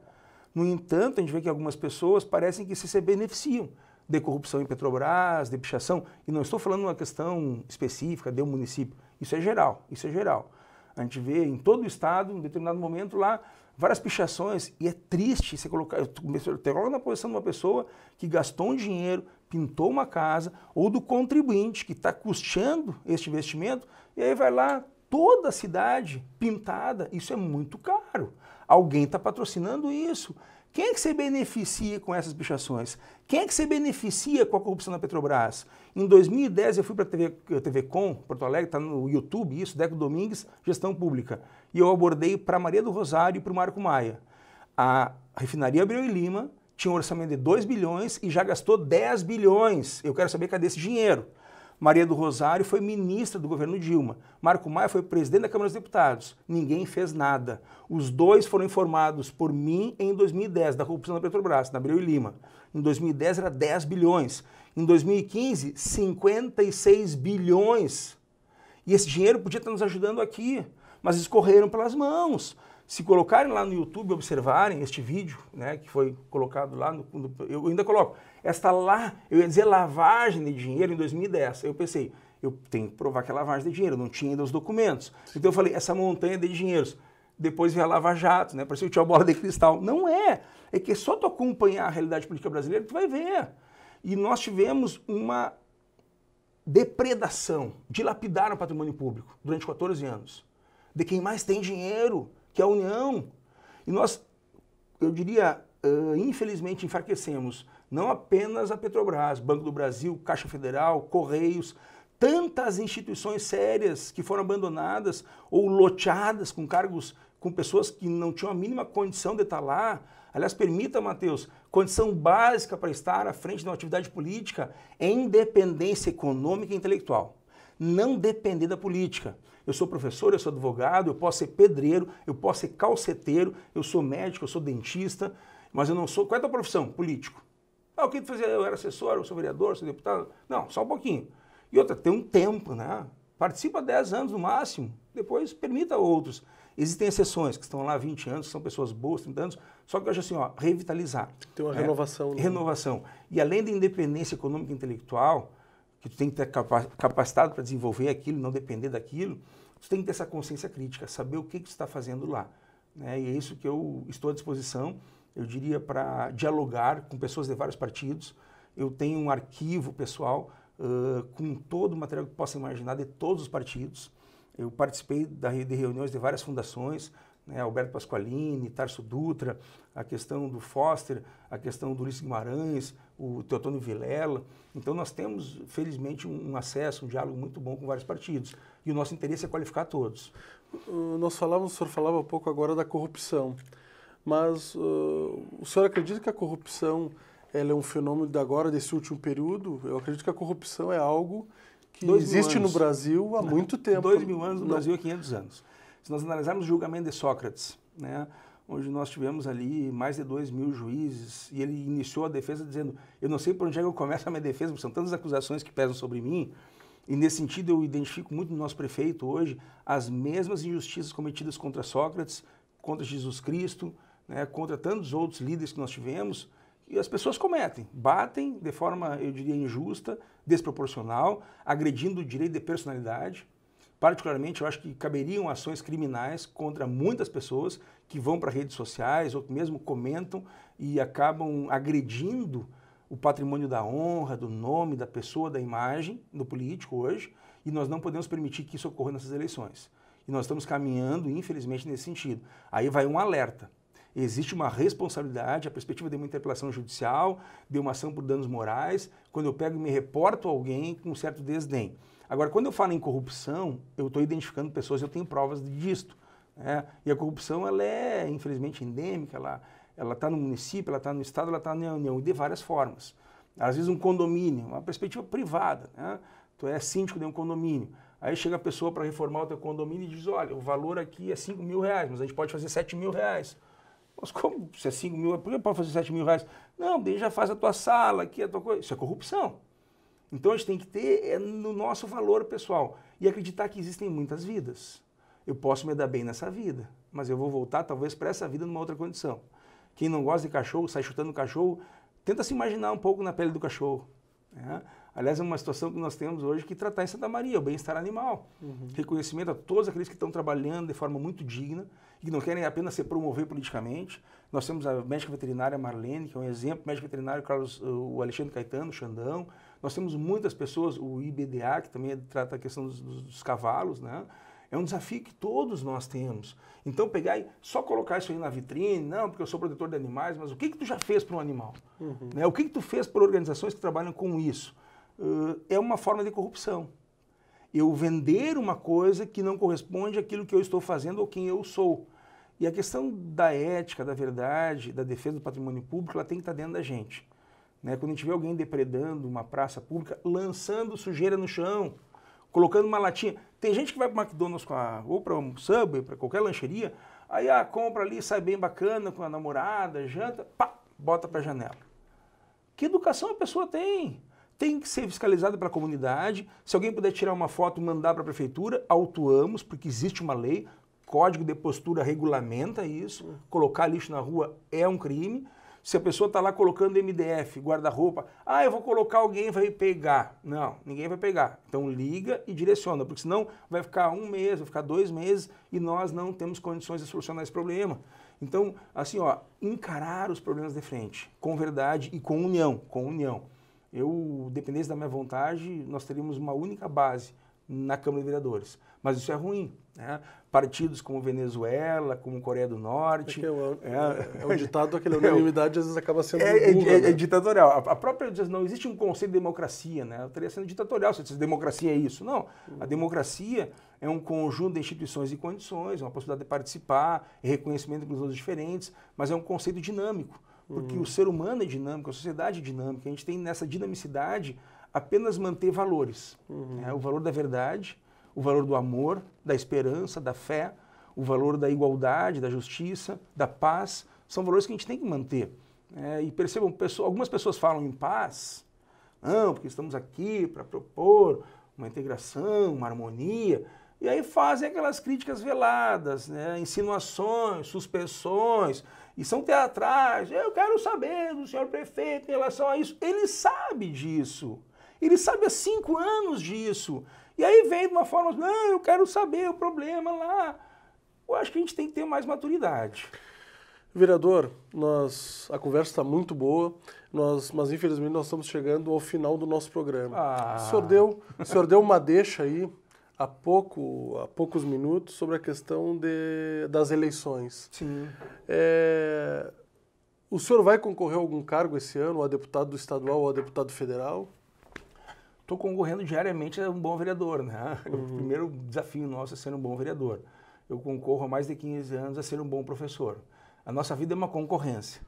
No entanto, a gente vê que algumas pessoas parecem que se beneficiam de corrupção em Petrobras, de pichação, e não estou falando uma questão específica de um município, isso é geral, isso é geral. A gente vê em todo o estado, em determinado momento lá, várias pichações, e é triste você colocar, você coloca na posição de uma pessoa que gastou um dinheiro, pintou uma casa, ou do contribuinte que está custeando este investimento, e aí vai lá toda a cidade pintada. Isso é muito caro. Alguém está patrocinando isso. Quem é que se beneficia com essas pichações? Quem é que se beneficia com a corrupção da Petrobras? Em 2010 eu fui para a TV, TV Com, Porto Alegre, está no YouTube isso, Deco Domingues, Gestão Pública. E eu abordei para Maria do Rosário e para o Marco Maia. A refinaria Abreu e Lima tinha um orçamento de 2 bilhões e já gastou 10 bilhões. Eu quero saber cadê esse dinheiro. Maria do Rosário foi ministra do governo Dilma. Marco Maia foi presidente da Câmara dos Deputados. Ninguém fez nada. Os dois foram informados por mim em 2010 da corrupção da Petrobras, na Abreu e Lima. Em 2010 era 10 bilhões. Em 2015, 56 bilhões. E esse dinheiro podia estar nos ajudando aqui mas escorreram pelas mãos. Se colocarem lá no YouTube, observarem este vídeo, né, que foi colocado lá, no, no, eu ainda coloco, esta lá, eu ia dizer lavagem de dinheiro em 2010. Eu pensei, eu tenho que provar que é lavagem de dinheiro, não tinha ainda os documentos. Então eu falei, essa montanha de dinheiros. Depois vem a Lava Jato, né? Parecia que tinha uma bola de cristal. Não é. É que é só tu acompanhar a realidade política brasileira, tu vai ver. E nós tivemos uma depredação, dilapidaram o patrimônio público durante 14 anos de quem mais tem dinheiro, que é a União. E nós, eu diria, uh, infelizmente enfraquecemos não apenas a Petrobras, Banco do Brasil, Caixa Federal, Correios, tantas instituições sérias que foram abandonadas ou loteadas com cargos com pessoas que não tinham a mínima condição de estar lá. Aliás, permita, Matheus, condição básica para estar à frente de uma atividade política é independência econômica e intelectual. Não depender da política eu sou professor, eu sou advogado, eu posso ser pedreiro, eu posso ser calceteiro, eu sou médico, eu sou dentista, mas eu não sou. Qual é a tua profissão? Político. Ah, o que tu fazia? Eu era assessor, eu sou vereador, eu sou deputado. Não, só um pouquinho. E outra, tem um tempo, né? Participa 10 anos no máximo, depois permita outros. Existem exceções que estão lá há 20 anos, são pessoas boas, 30 anos, só que eu acho assim, ó, revitalizar. Tem uma é, renovação. Né? Renovação. E além da independência econômica e intelectual, que tu tem que estar capacitado para desenvolver aquilo, não depender daquilo, tu tem que ter essa consciência crítica, saber o que, que tu está fazendo lá. Né? E é isso que eu estou à disposição, eu diria, para dialogar com pessoas de vários partidos. Eu tenho um arquivo pessoal uh, com todo o material que possa imaginar de todos os partidos. Eu participei da, de reuniões de várias fundações, né, Alberto Pasqualini, Tarso Dutra, a questão do Foster, a questão do Ulisses Guimarães, o Teotônio Vilela. Então nós temos, felizmente, um acesso, um diálogo muito bom com vários partidos. E o nosso interesse é qualificar todos. nós falávamos, o senhor falava há pouco agora da corrupção. Mas uh, o senhor acredita que a corrupção ela é um fenômeno de agora, desse último período? Eu acredito que a corrupção é algo que Dois existe no Brasil há muito tempo. Dois mil anos, no Brasil há 500 anos. Se nós analisarmos o julgamento de Sócrates, né, onde nós tivemos ali mais de dois mil juízes, e ele iniciou a defesa dizendo: Eu não sei por onde é que eu começo a minha defesa, porque são tantas acusações que pesam sobre mim. E nesse sentido, eu identifico muito no nosso prefeito hoje as mesmas injustiças cometidas contra Sócrates, contra Jesus Cristo, né, contra tantos outros líderes que nós tivemos. E as pessoas cometem, batem de forma, eu diria, injusta, desproporcional, agredindo o direito de personalidade. Particularmente, eu acho que caberiam ações criminais contra muitas pessoas que vão para redes sociais ou mesmo comentam e acabam agredindo o patrimônio da honra, do nome, da pessoa, da imagem do político hoje, e nós não podemos permitir que isso ocorra nessas eleições. E nós estamos caminhando, infelizmente, nesse sentido. Aí vai um alerta. Existe uma responsabilidade, a perspectiva de uma interpelação judicial, de uma ação por danos morais, quando eu pego e me reporto a alguém com um certo desdém. Agora, quando eu falo em corrupção, eu estou identificando pessoas, eu tenho provas disto. Né? E a corrupção, ela é, infelizmente, endêmica, ela está no município, ela está no Estado, ela está na União, e de várias formas. Às vezes um condomínio, uma perspectiva privada, né? tu é síndico de um condomínio, Aí chega a pessoa para reformar o teu condomínio e diz, olha, o valor aqui é 5 mil reais, mas a gente pode fazer 7 mil reais. Mas como? Se é 5 mil, por que pode fazer 7 mil reais? Não, daí já faz a tua sala aqui, a tua coisa. Isso é corrupção. Então a gente tem que ter é, no nosso valor pessoal e acreditar que existem muitas vidas. Eu posso me dar bem nessa vida, mas eu vou voltar talvez para essa vida numa outra condição. Quem não gosta de cachorro, sai chutando cachorro, tenta se imaginar um pouco na pele do cachorro. Né? Aliás, é uma situação que nós temos hoje que tratar em Santa Maria, o bem-estar animal. Uhum. Reconhecimento a todos aqueles que estão trabalhando de forma muito digna e que não querem apenas se promover politicamente. Nós temos a médica veterinária Marlene, que é um exemplo, médico veterinário Carlos, o Alexandre Caetano, o Xandão, nós temos muitas pessoas, o IBDA, que também é, trata a questão dos, dos cavalos, né? É um desafio que todos nós temos. Então, pegar e só colocar isso aí na vitrine, não, porque eu sou protetor de animais, mas o que, que tu já fez para um animal? Uhum. Né? O que, que tu fez por organizações que trabalham com isso? Uh, é uma forma de corrupção. Eu vender uma coisa que não corresponde àquilo que eu estou fazendo ou quem eu sou. E a questão da ética, da verdade, da defesa do patrimônio público, ela tem que estar dentro da gente. Né? Quando a gente vê alguém depredando uma praça pública, lançando sujeira no chão, colocando uma latinha. Tem gente que vai para McDonald's com a, ou para um Subway, para qualquer lancheria, aí a ah, compra ali, sai bem bacana com a namorada, janta, pá, bota para a janela. Que educação a pessoa tem? Tem que ser fiscalizada pela comunidade. Se alguém puder tirar uma foto, e mandar para a prefeitura, autuamos, porque existe uma lei, código de postura regulamenta isso. Hum. Colocar lixo na rua é um crime. Se a pessoa está lá colocando MDF, guarda-roupa, ah, eu vou colocar, alguém vai pegar. Não, ninguém vai pegar. Então liga e direciona, porque senão vai ficar um mês, vai ficar dois meses e nós não temos condições de solucionar esse problema. Então, assim, ó, encarar os problemas de frente, com verdade e com união, com união. Eu, dependendo da minha vontade, nós teríamos uma única base na Câmara de Vereadores. Mas isso é ruim. Né? partidos como Venezuela, como Coreia do Norte. É, é, é, é, um ditado, aquela unanimidade às vezes acaba sendo. É, é burra, é né? ditatorial. A, a própria diz, não existe um conceito de democracia, né? Ela estaria sendo ditatorial se a democracia é isso. Não. Uhum. A democracia é um conjunto de instituições e condições, uma possibilidade de participar, reconhecimento de pessoas diferentes, mas é um conceito dinâmico. Porque uhum. o ser humano é dinâmico, a sociedade é dinâmica. A gente tem nessa dinamicidade apenas manter valores. Uhum. Né? O valor da verdade, o valor do amor, da esperança, da fé, o valor da igualdade, da justiça, da paz. São valores que a gente tem que manter. É, e percebam, pessoas, algumas pessoas falam em paz, não, porque estamos aqui para propor uma integração, uma harmonia. E aí fazem aquelas críticas veladas, né? insinuações, suspensões, e são teatrais. Eu quero saber do senhor prefeito em relação a isso. Ele sabe disso. Ele sabe há cinco anos disso. E aí vem de uma forma, não, eu quero saber o problema lá. Eu acho que a gente tem que ter mais maturidade. Vereador, nós, a conversa está muito boa, nós, mas infelizmente nós estamos chegando ao final do nosso programa. Ah. O, senhor deu, o senhor deu uma deixa aí, há, pouco, há poucos minutos, sobre a questão de, das eleições. Sim. É, o senhor vai concorrer a algum cargo esse ano, a deputado estadual ou a deputado federal? estou concorrendo diariamente a um bom vereador, né? Uhum. O primeiro desafio nosso é ser um bom vereador. Eu concorro há mais de 15 anos a ser um bom professor. A nossa vida é uma concorrência.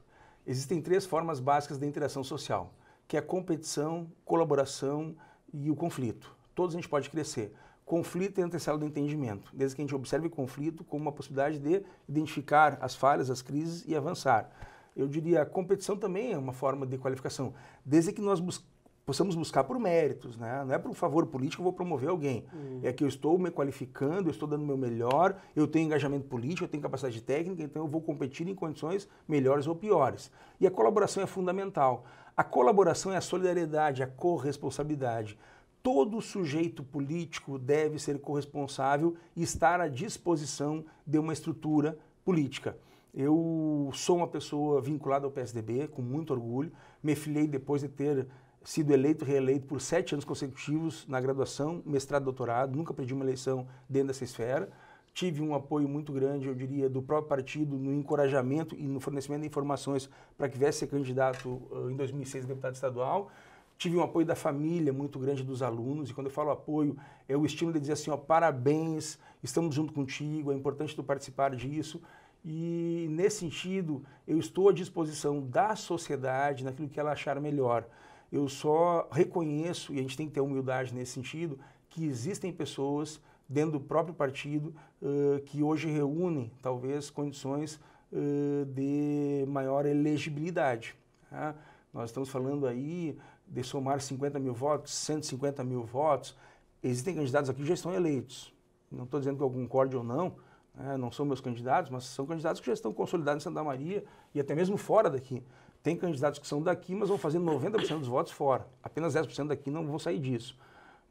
Existem três formas básicas da interação social, que é a competição, colaboração e o conflito. Todos a gente pode crescer. Conflito é antecedente do entendimento, desde que a gente observe o conflito como uma possibilidade de identificar as falhas, as crises e avançar. Eu diria, a competição também é uma forma de qualificação, desde que nós busquemos possamos buscar por méritos, né? Não é por favor político eu vou promover alguém. Hum. É que eu estou me qualificando, eu estou dando o meu melhor, eu tenho engajamento político, eu tenho capacidade técnica, então eu vou competir em condições melhores ou piores. E a colaboração é fundamental. A colaboração é a solidariedade, a corresponsabilidade. Todo sujeito político deve ser corresponsável e estar à disposição de uma estrutura política. Eu sou uma pessoa vinculada ao PSDB, com muito orgulho. Me filiei depois de ter sido eleito, reeleito por sete anos consecutivos na graduação, mestrado, doutorado, nunca perdi uma eleição dentro dessa esfera. Tive um apoio muito grande, eu diria, do próprio partido no encorajamento e no fornecimento de informações para que viesse ser candidato em 2006 a deputado estadual. Tive um apoio da família muito grande dos alunos, e quando eu falo apoio, é o estímulo de dizer assim: ó, parabéns, estamos junto contigo, é importante tu participar disso. E nesse sentido, eu estou à disposição da sociedade naquilo que ela achar melhor. Eu só reconheço, e a gente tem que ter humildade nesse sentido, que existem pessoas dentro do próprio partido uh, que hoje reúnem, talvez, condições uh, de maior elegibilidade. Tá? Nós estamos falando aí de somar 50 mil votos, 150 mil votos. Existem candidatos aqui que já estão eleitos. Não estou dizendo que eu concorde ou não, né? não são meus candidatos, mas são candidatos que já estão consolidados em Santa Maria e até mesmo fora daqui. Tem candidatos que são daqui, mas vão fazer 90% dos votos fora. Apenas 10% daqui não vão sair disso.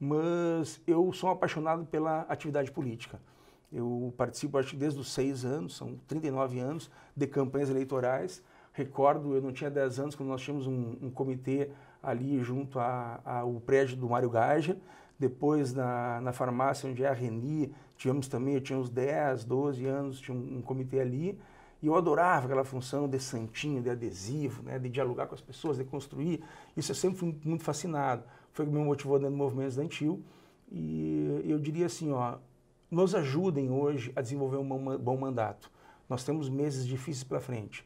Mas eu sou apaixonado pela atividade política. Eu participo, acho que desde os seis anos, são 39 anos, de campanhas eleitorais. Recordo, eu não tinha 10 anos, quando nós tínhamos um, um comitê ali junto ao prédio do Mário Gaja. Depois, na, na farmácia onde é a Reni, tínhamos também, eu tinha uns 10, 12 anos, tinha um, um comitê ali. E eu adorava aquela função de santinho, de adesivo, né, de dialogar com as pessoas, de construir. Isso eu sempre fui muito fascinado. Foi o que me motivou dentro do movimento estudantil. E eu diria assim, ó, nos ajudem hoje a desenvolver um bom mandato. Nós temos meses difíceis pela frente.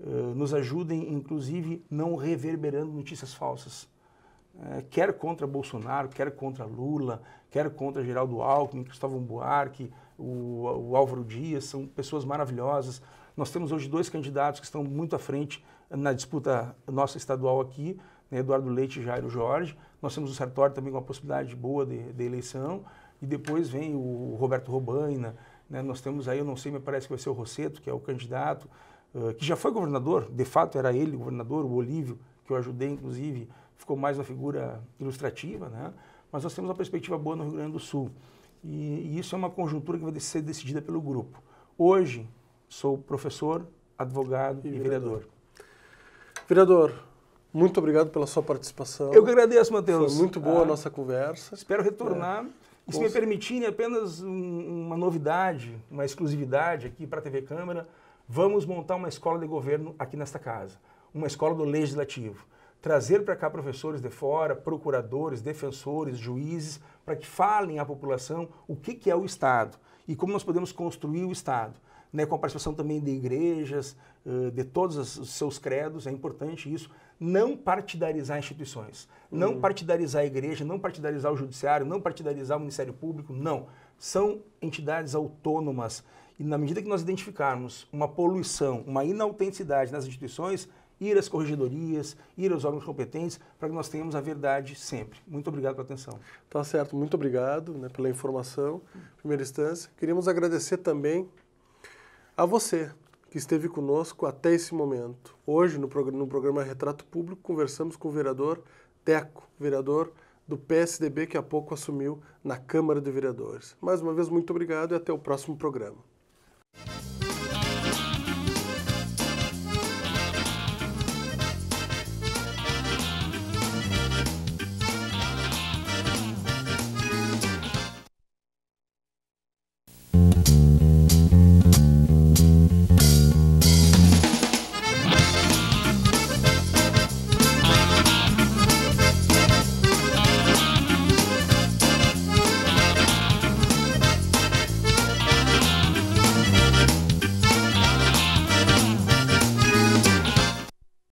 Eh, nos ajudem, inclusive, não reverberando notícias falsas. Eh, quer contra Bolsonaro, quer contra Lula, quer contra Geraldo Alckmin, Cristóvão Buarque, o, o Álvaro Dias, são pessoas maravilhosas nós temos hoje dois candidatos que estão muito à frente na disputa nossa estadual aqui, né, Eduardo Leite e Jairo Jorge. Nós temos o Sartori também com uma possibilidade boa de, de eleição. E depois vem o Roberto Robaina, né, nós temos aí, eu não sei, me parece que vai ser o Rosseto, que é o candidato, uh, que já foi governador, de fato era ele o governador, o Olívio, que eu ajudei, inclusive, ficou mais uma figura ilustrativa, né? Mas nós temos uma perspectiva boa no Rio Grande do Sul. E, e isso é uma conjuntura que vai ser decidida pelo grupo. Hoje, Sou professor, advogado e, e vereador. Vereador, muito obrigado pela sua participação. Eu que agradeço, Matheus. Foi muito boa ah, a nossa conversa. Espero retornar. É. E se me permitirem, é apenas um, uma novidade, uma exclusividade aqui para a TV Câmara, vamos montar uma escola de governo aqui nesta casa, uma escola do legislativo. Trazer para cá professores de fora, procuradores, defensores, juízes, para que falem à população o que, que é o Estado e como nós podemos construir o Estado né, com a participação também de igrejas, eh, de todos os seus credos, é importante isso. Não partidarizar instituições, não uhum. partidarizar a igreja, não partidarizar o judiciário, não partidarizar o Ministério Público, não. São entidades autônomas. E na medida que nós identificarmos uma poluição, uma inautenticidade nas instituições, ir às corregedorias, ir aos órgãos competentes, para que nós tenhamos a verdade sempre. Muito obrigado pela atenção. Tá certo, muito obrigado né, pela informação, primeira instância. Queríamos agradecer também a você que esteve conosco até esse momento. Hoje, no, no programa Retrato Público, conversamos com o vereador Teco, vereador do PSDB que há pouco assumiu na Câmara de Vereadores. Mais uma vez, muito obrigado e até o próximo programa.